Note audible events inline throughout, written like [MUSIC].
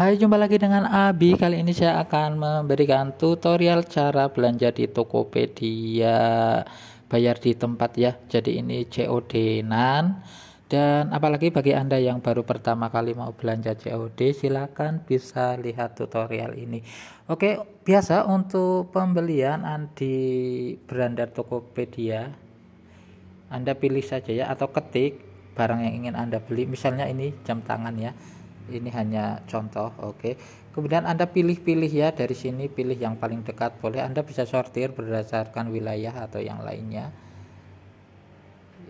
Hai, jumpa lagi dengan Abi. Kali ini saya akan memberikan tutorial cara belanja di Tokopedia bayar di tempat ya. Jadi ini COD nan dan apalagi bagi Anda yang baru pertama kali mau belanja COD, silahkan bisa lihat tutorial ini. Oke, biasa untuk pembelian di beranda Tokopedia anda pilih saja ya atau ketik barang yang ingin Anda beli. Misalnya ini jam tangan ya ini hanya contoh oke okay. kemudian anda pilih-pilih ya dari sini pilih yang paling dekat boleh anda bisa sortir berdasarkan wilayah atau yang lainnya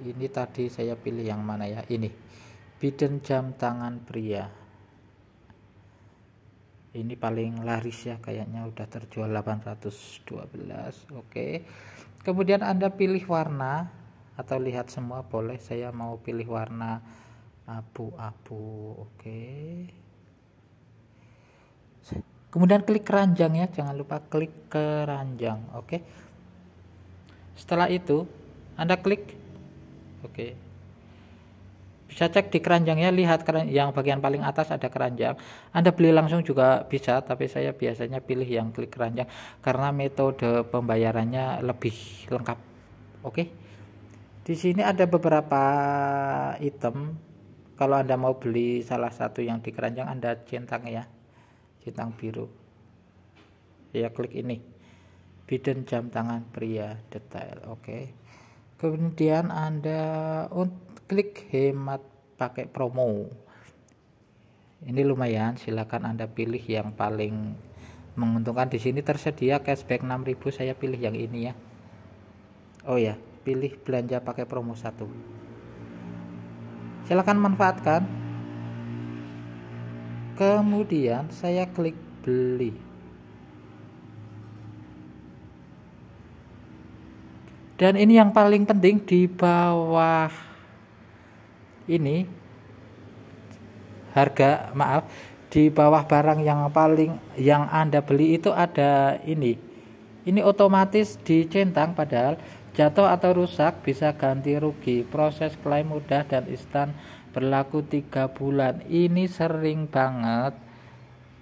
ini tadi saya pilih yang mana ya ini biden jam tangan pria ini paling laris ya kayaknya udah terjual 812 oke okay. kemudian anda pilih warna atau lihat semua boleh saya mau pilih warna abu-abu oke kemudian klik keranjang ya jangan lupa klik keranjang oke setelah itu anda klik oke bisa cek di keranjangnya lihat yang bagian paling atas ada keranjang anda beli langsung juga bisa tapi saya biasanya pilih yang klik keranjang karena metode pembayarannya lebih lengkap oke Di sini ada beberapa item kalau anda mau beli salah satu yang di keranjang anda centang ya centang biru ya klik ini biden jam tangan pria detail oke okay. kemudian anda klik hemat pakai promo ini lumayan silakan anda pilih yang paling menguntungkan di sini tersedia cashback 6000 saya pilih yang ini ya Oh ya pilih belanja pakai promo satu silakan manfaatkan kemudian saya klik beli dan ini yang paling penting di bawah ini harga maaf di bawah barang yang paling yang Anda beli itu ada ini ini otomatis dicentang padahal Jatuh atau rusak bisa ganti rugi. Proses klaim mudah dan instan berlaku tiga bulan. Ini sering banget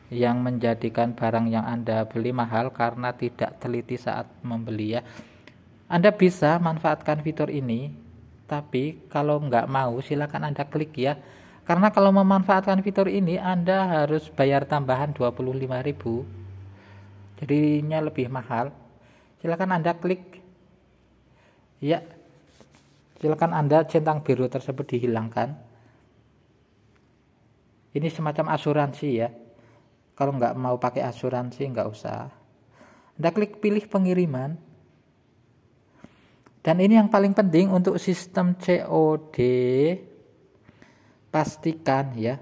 yang menjadikan barang yang Anda beli mahal karena tidak teliti saat membeli ya. Anda bisa manfaatkan fitur ini, tapi kalau nggak mau silakan Anda klik ya. Karena kalau memanfaatkan fitur ini Anda harus bayar tambahan 25.000. Jadinya lebih mahal. Silakan Anda klik ya silakan Anda centang biru tersebut dihilangkan. Ini semacam asuransi ya. Kalau nggak mau pakai asuransi nggak usah. Anda klik pilih pengiriman. Dan ini yang paling penting untuk sistem COD pastikan ya.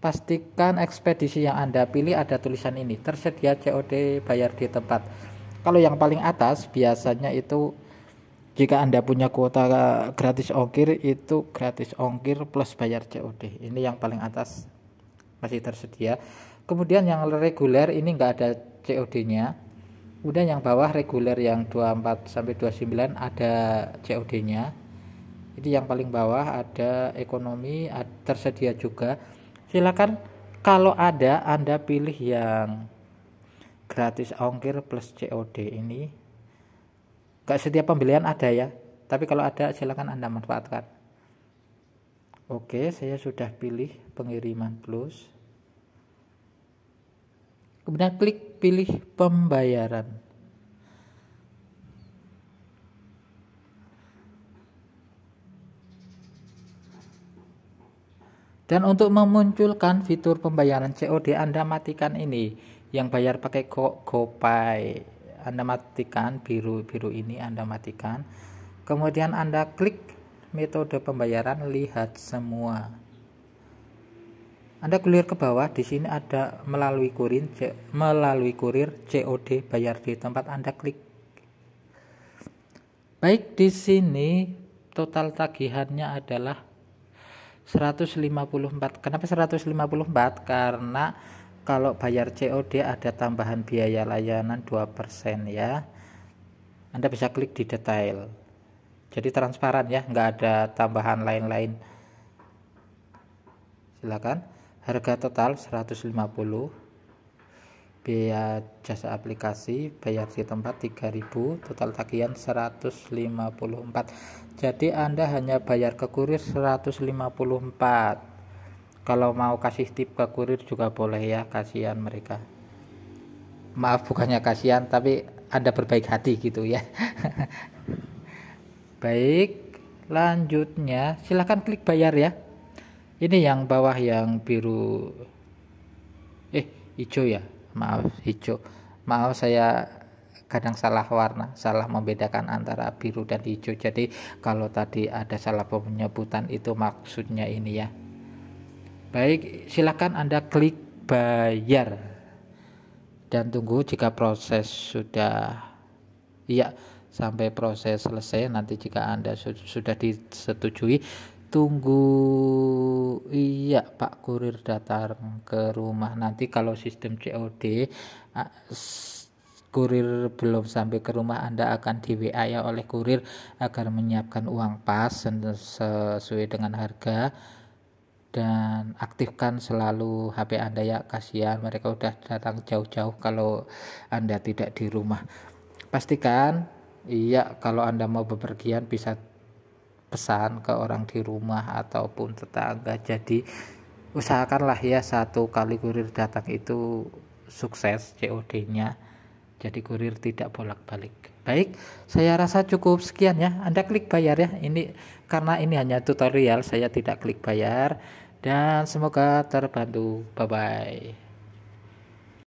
Pastikan ekspedisi yang Anda pilih ada tulisan ini, tersedia COD bayar di tempat. Kalau yang paling atas biasanya itu jika Anda punya kuota eh, gratis ongkir itu gratis ongkir plus bayar COD. Ini yang paling atas masih tersedia. Kemudian yang reguler ini enggak ada COD-nya. Kemudian yang bawah reguler yang 24 sampai 29 ada COD-nya. Jadi yang paling bawah ada ekonomi tersedia juga. Silakan kalau ada Anda pilih yang gratis ongkir plus COD ini Gak setiap pembelian ada ya, tapi kalau ada silakan Anda manfaatkan. Oke, saya sudah pilih pengiriman plus. Kemudian klik pilih pembayaran. Dan untuk memunculkan fitur pembayaran COD Anda matikan ini yang bayar pakai Go GoPay. Anda matikan biru-biru ini Anda matikan kemudian Anda klik metode pembayaran lihat semua Anda gulir ke bawah di sini ada melalui kurir melalui kurir COD bayar di tempat Anda klik Baik di sini total tagihannya adalah 154 kenapa 154 karena kalau bayar COD ada tambahan biaya layanan 2% ya Anda bisa klik di detail jadi transparan ya nggak ada tambahan lain-lain silakan harga total 150 biaya jasa aplikasi bayar di tempat 3000 total tagihan 154 jadi Anda hanya bayar ke kurir 154 kalau mau kasih tip ke kurir juga boleh ya kasihan mereka maaf bukannya kasihan tapi ada berbaik hati gitu ya [LAUGHS] baik lanjutnya silahkan klik bayar ya ini yang bawah yang biru eh hijau ya maaf hijau maaf saya kadang salah warna, salah membedakan antara biru dan hijau. Jadi kalau tadi ada salah penyebutan itu maksudnya ini ya. Baik, silakan Anda klik bayar dan tunggu jika proses sudah iya sampai proses selesai nanti jika Anda su sudah disetujui tunggu iya Pak kurir datang ke rumah nanti kalau sistem COD kurir belum sampai ke rumah Anda akan di WA ya oleh kurir agar menyiapkan uang pas sesuai dengan harga dan aktifkan selalu HP Anda ya kasihan mereka udah datang jauh-jauh kalau Anda tidak di rumah pastikan iya kalau Anda mau bepergian bisa pesan ke orang di rumah ataupun tetangga jadi usahakanlah ya satu kali kurir datang itu sukses COD-nya jadi kurir tidak bolak-balik. Baik, saya rasa cukup sekian ya. Anda klik bayar ya. Ini karena ini hanya tutorial, saya tidak klik bayar dan semoga terbantu. Bye bye.